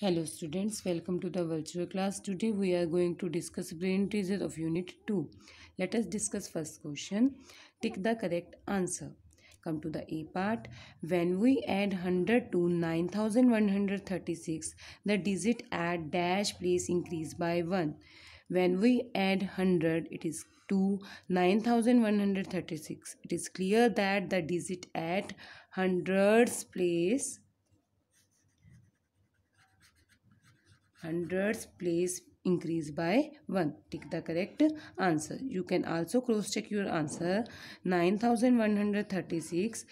Hello students, welcome to the virtual class. Today we are going to discuss brain teaser of unit 2. Let us discuss first question. Take the correct answer. Come to the A part. When we add 100 to 9136, the digit at dash place increase by 1. When we add 100, it is to 9136. It is clear that the digit at hundreds place hundreds place increase by 1 tick the correct answer you can also cross check your answer 9136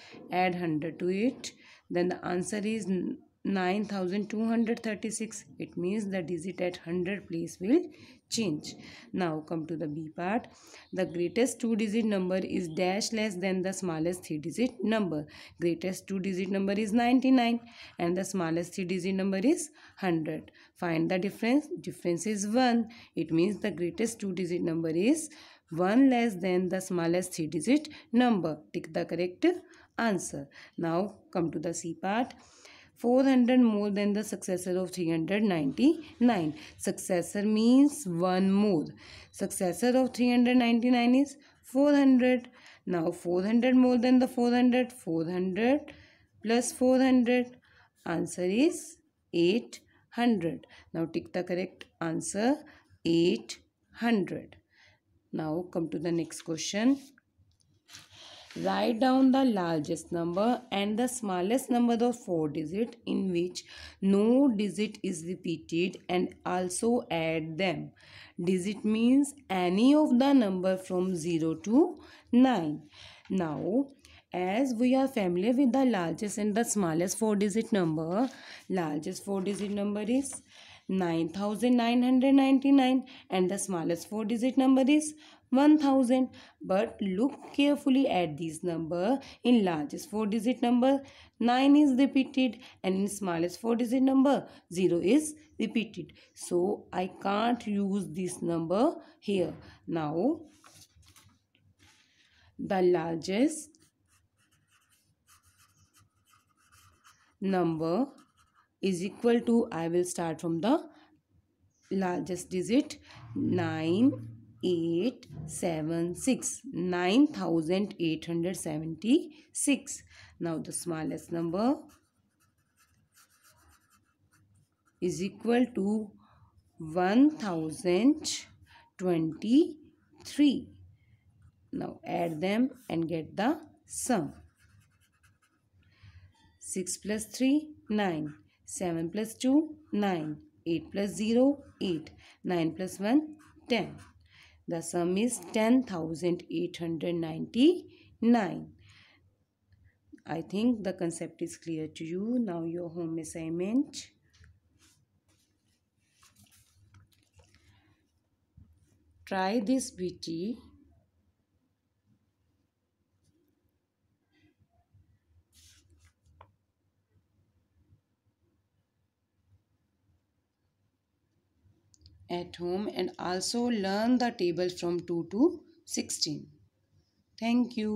add 100 to it then the answer is 9236 it means the digit at 100 place will change now come to the b part the greatest two digit number is dash less than the smallest three digit number greatest two digit number is 99 and the smallest three digit number is 100 find the difference difference is 1 it means the greatest two digit number is 1 less than the smallest three digit number tick the correct answer now come to the c part 400 more than the successor of 399. Successor means one more. Successor of 399 is 400. Now 400 more than the 400. 400 plus 400. Answer is 800. Now take the correct answer 800. Now come to the next question. Write down the largest number and the smallest number of four digit in which no digit is repeated and also add them. Digit means any of the number from 0 to 9. Now, as we are familiar with the largest and the smallest four digit number, largest four digit number is 9999 and the smallest four digit number is 1000 but look carefully at this number in largest four digit number 9 is repeated and in smallest four digit number 0 is repeated so i can't use this number here now the largest number is equal to I will start from the largest digit 9 Nine thousand eight hundred seventy-six. now the smallest number is equal to one thousand twenty three now add them and get the sum 6 plus 3 9 7 plus 2, 9. 8 plus 0, 8. 9 plus 1, 10. The sum is 10,899. I think the concept is clear to you. Now your home assignment. Try this BT at home and also learn the table from 2 to 16. Thank you.